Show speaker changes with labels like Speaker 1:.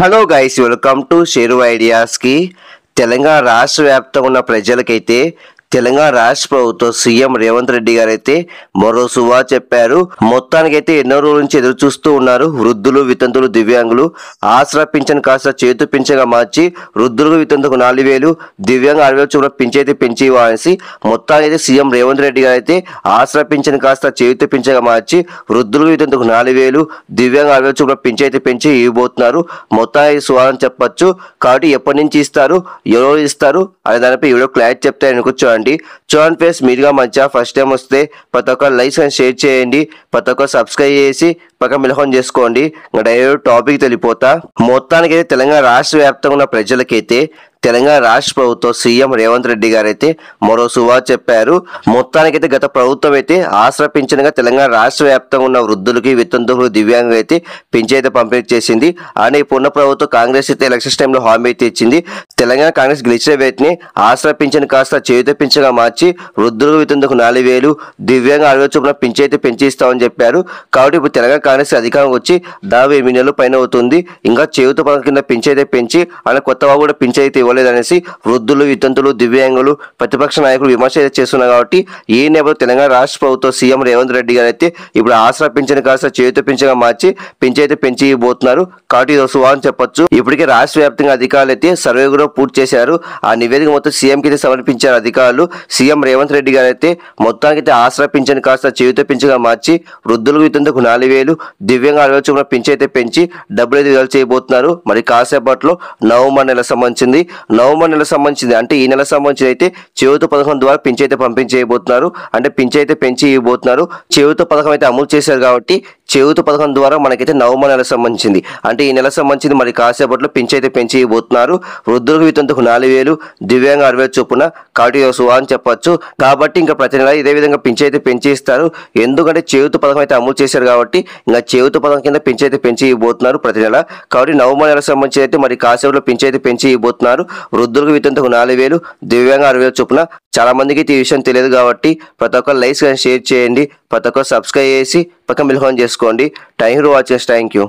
Speaker 1: hello guys welcome to share ఐడియాస్కి తెలంగాణ రాష్ట్ర వ్యాప్తంగా ఉన్న ప్రజలకైతే తెలంగాణ రాష్ట్ర ప్రభుత్వం సీఎం రేవంత్ రెడ్డి గారు అయితే మరో సువా చెప్పారు మొత్తానికైతే ఎన్నో రోజుల నుంచి ఎదురు చూస్తూ ఉన్నారు వృద్ధులు వితంతులు దివ్యాంగులు ఆసరా పింఛన్ కాస్త చేతు పింఛన్గా మార్చి వృద్ధులకు వితంతులకు నాలుగు వేలు దివ్యాంగ అరవై వేలు చొప్పున పింఛైతే పెంచి వాసి మొత్తానికైతే సీఎం రేవంత్ రెడ్డి గారు అయితే ఆసరా పింఛన్ కాస్త చేతు పింఛగా మార్చి వృద్ధులకు వితంతుకు నాలుగు వేలు దివ్యాంగ అరవై వేలు చొప్పున పింఛైతే పెంచి ఇవ్వబోతున్నారు మొత్తానికి సువాలని చెప్పచ్చు కాబట్టి ఎప్పటి నుంచి ఇస్తారు ఎవరో ఇస్తారు అనే దానిపై ఎవరో క్లారిటీ కూర్చోండి చేయండి చూడండి ఫ్రెండ్స్ మీరుగా మంచిగా ఫస్ట్ టైం వస్తే ప్రతి ఒక్క లైక్స్ అని షేర్ చేయండి ప్రతి ఒక్క సబ్స్క్రైబ్ చేసి పక్క మిలహం చేసుకోండి ఇంకా డైరెక్ట్ టాపిక్ తెలిపోతా మొత్తానికైతే తెలంగాణ రాష్ట్ర వ్యాప్తంగా ఉన్న ప్రజలకైతే తెలంగాణ రాష్ట్ర ప్రభుత్వం సీఎం రేవంత్ రెడ్డి గారైతే మరో సువా చెప్పారు మొత్తానికైతే గత ప్రభుత్వం అయితే ఆశ్రపించినగా తెలంగాణ రాష్ట్ర వ్యాప్తంగా ఉన్న వృద్ధులకి వితంతువులు దివ్యాంగులు అయితే పింఛన్ అయితే పంపిణీ చేసింది అని పూర్ణ ప్రభుత్వం కాంగ్రెస్ అయితే ఎలక్షన్స్ టైంలో హామీ అయితే ఇచ్చింది తెలంగాణ కాంగ్రెస్ గెలిచిన వ్యక్తిని ఆశ్రపించిన కాస్త చేయుత పింఛన్గా మార్చి వృద్ధులకు వితందుకు నాలుగు వేలు దివ్యాంగ అరవై చొప్పున పింఛన్ అయితే పెంచిస్తామని చెప్పారు కాబట్టి ఇప్పుడు తెలంగాణ కాంగ్రెస్ అధికారం వచ్చి దాదాపు ఎనిమిది నెలలు పైన అవుతుంది ఇంకా చేయుత పథకం కింద పింఛన్ అయితే పెంచి ఆయన కొత్తగా కూడా పింఛన్ అయితే ఇవ్వాలి ఇవ్వలేదనేసి వృద్ధులు వితంతులు దివ్యాంగులు ప్రతిపక్ష నాయకులు విమర్శ చేస్తున్నారు కాబట్టి ఈ నేపథ్యంలో తెలంగాణ రాష్ట్ర ప్రభుత్వం సీఎం రేవంత్ రెడ్డి గారు అయితే ఇప్పుడు ఆసరా పింఛన్ కాస్త చేతి పింఛగా మార్చి పింఛ అయితే పెంచి పోతున్నారు కాబట్టి ఇది శుభాన్ చెప్పొచ్చు ఇప్పటికే రాష్ట్ర వ్యాప్తంగా అధికారులు అయితే సర్వే కూడా పూర్తి చేశారు ఆ నివేదిక మొత్తం సీఎం అయితే సమర్పించారు అధికారులు సీఎం రేవంత్ రెడ్డి గారు అయితే మొత్తానికి అయితే ఆసరా పింఛన్ కాస్త చేతి పింఛగా మార్చి వృద్ధులకు వితంతకు నాలుగు వేలు దివ్యంగా అరవై చొప్పున పింఛ అయితే పెంచి డబ్బులు అయితే విడుదల చేయబోతున్నారు మరి కాసేపట్లో నవంబర్ నెల సంబంధించింది నవంబర్ నెల సంబంధించింది అంటే ఈ నెల సంబంధించి అయితే చేయూత పథకం ద్వారా అయితే పంపించేయబోతున్నారు అంటే అయితే పెంచి ఇవ్వబోతున్నారు చేయూత పథకం అయితే అమలు చేశారు కాబట్టి చేయూత పథకం ద్వారా మనకైతే నవమ నెల సంబంధించింది అంటే ఈ నెల సంబంధించింది మరి కాసేపట్లో పెంచి అయితే పెంచి పోతున్నారు వృద్ధులకు వితంతుకు నాలుగు వేలు దివ్యాంగ ఆరు వేలు చొప్పున కాటి అని చెప్పొచ్చు కాబట్టి ఇంకా ప్రతి నెల ఇదే విధంగా పెంచి అయితే పెంచి ఇస్తారు ఎందుకంటే చేయూత పథకం అయితే అమలు చేశారు కాబట్టి ఇంకా చేయూత పథకం కింద పెంచి అయితే పెంచి పోతున్నారు ప్రతి నెల కాబట్టి నవమ నెల సంబంధించి అయితే మరి కాసేపట్లో పెంచి అయితే పెంచి పోతున్నారు వృద్ధులకు వితంతుకు నాలుగు వేలు దివ్యాంగ ఆరు వేలు చొప్పున చాలా మందికి ఈ విషయం తెలియదు కాబట్టి ప్రతి ఒక్కరు లైక్స్ కానీ షేర్ చేయండి కొత్తగా సబ్స్క్రైబ్ చేసి పక్కన బిల్హాన్ చేసుకోండి time watch watching thank you